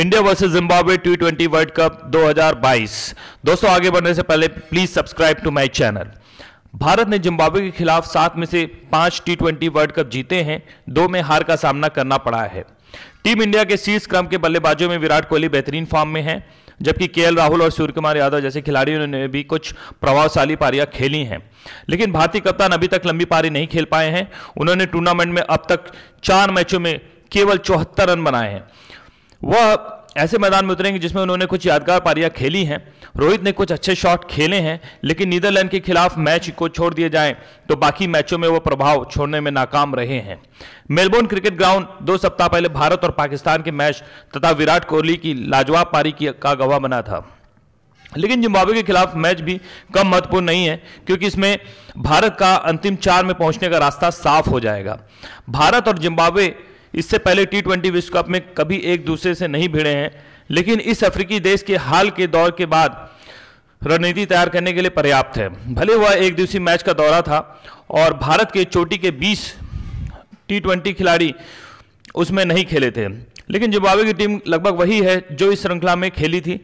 India versus Zimbabwe T twenty World Cup 2022 दोस्तों आगे बढ़ने से पहले please subscribe to my channel Bharat ने जिम्बाब्वे के खिलाफ सात में से पांच टी ट्वेंटी वर्ल्ड कप जीते हैं दो में हार का सामना करना पड़ा है टीम इंडिया के शीर्ष क्रम के बल्लेबाजों में विराट कोहली बेहतरीन फॉर्म में है जबकि के राहुल और सूर्यकुमार यादव जैसे खिलाड़ियों ने भी कुछ प्रभावशाली पारियां खेली हैं लेकिन भारतीय कप्तान अभी तक लंबी पारी नहीं खेल पाए हैं उन्होंने टूर्नामेंट में अब तक चार मैचों में केवल चौहत्तर रन बनाए हैं वह ऐसे मैदान में उतरेंगे जिसमें उन्होंने कुछ यादगार पारियां खेली हैं रोहित ने कुछ अच्छे शॉट खेले हैं लेकिन नीदरलैंड के खिलाफ मैच को छोड़ दिए जाएं तो बाकी मैचों में वो प्रभाव छोड़ने में नाकाम रहे हैं मेलबोर्न क्रिकेट ग्राउंड दो सप्ताह पहले भारत और पाकिस्तान के मैच तथा विराट कोहली की लाजवाब पारी की का गवाह बना था लेकिन जिम्बाब्वे के खिलाफ मैच भी कम महत्वपूर्ण नहीं है क्योंकि इसमें भारत का अंतिम चार में पहुंचने का रास्ता साफ हो जाएगा भारत और जिम्बाब्वे इससे पहले टी ट्वेंटी विश्व कप में कभी एक दूसरे से नहीं भिड़े हैं लेकिन इस अफ्रीकी देश के हाल के दौर के बाद रणनीति तैयार करने के लिए पर्याप्त है भले हुआ एक दिवसीय मैच का दौरा था और भारत के चोटी के बीस टी ट्वेंटी खिलाड़ी उसमें नहीं खेले थे लेकिन जिम्बावे की टीम लगभग वही है जो इस श्रृंखला में खेली थी